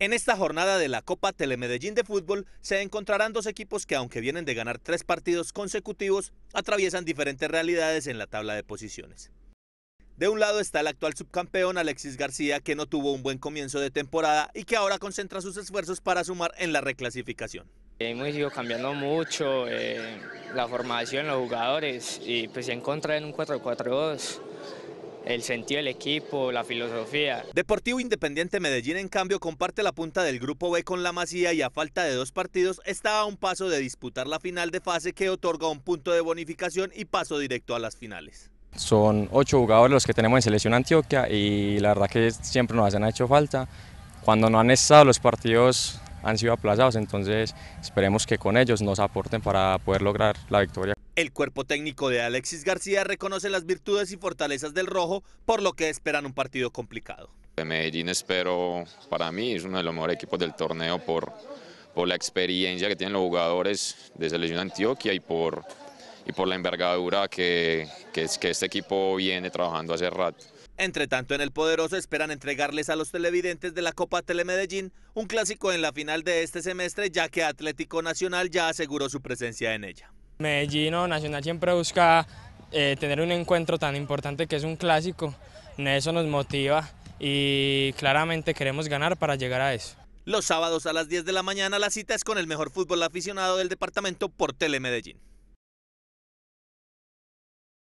En esta jornada de la Copa Telemedellín de fútbol se encontrarán dos equipos que aunque vienen de ganar tres partidos consecutivos, atraviesan diferentes realidades en la tabla de posiciones. De un lado está el actual subcampeón Alexis García, que no tuvo un buen comienzo de temporada y que ahora concentra sus esfuerzos para sumar en la reclasificación. Hemos ido cambiando mucho eh, la formación, los jugadores, y pues se encuentra en un 4-4-2 el sentido del equipo, la filosofía. Deportivo Independiente Medellín, en cambio, comparte la punta del Grupo B con la Masía y a falta de dos partidos está a un paso de disputar la final de fase que otorga un punto de bonificación y paso directo a las finales. Son ocho jugadores los que tenemos en Selección Antioquia y la verdad que siempre nos han hecho falta. Cuando no han estado los partidos han sido aplazados, entonces esperemos que con ellos nos aporten para poder lograr la victoria. El cuerpo técnico de Alexis García reconoce las virtudes y fortalezas del rojo, por lo que esperan un partido complicado. Medellín espero, para mí, es uno de los mejores equipos del torneo por, por la experiencia que tienen los jugadores de Selección Antioquia y por, y por la envergadura que, que este equipo viene trabajando hace rato. Entre tanto, en El Poderoso esperan entregarles a los televidentes de la Copa Telemedellín un clásico en la final de este semestre, ya que Atlético Nacional ya aseguró su presencia en ella. Medellín Nacional siempre busca eh, tener un encuentro tan importante que es un clásico. Eso nos motiva y claramente queremos ganar para llegar a eso. Los sábados a las 10 de la mañana la cita es con el mejor fútbol aficionado del departamento por Telemedellín.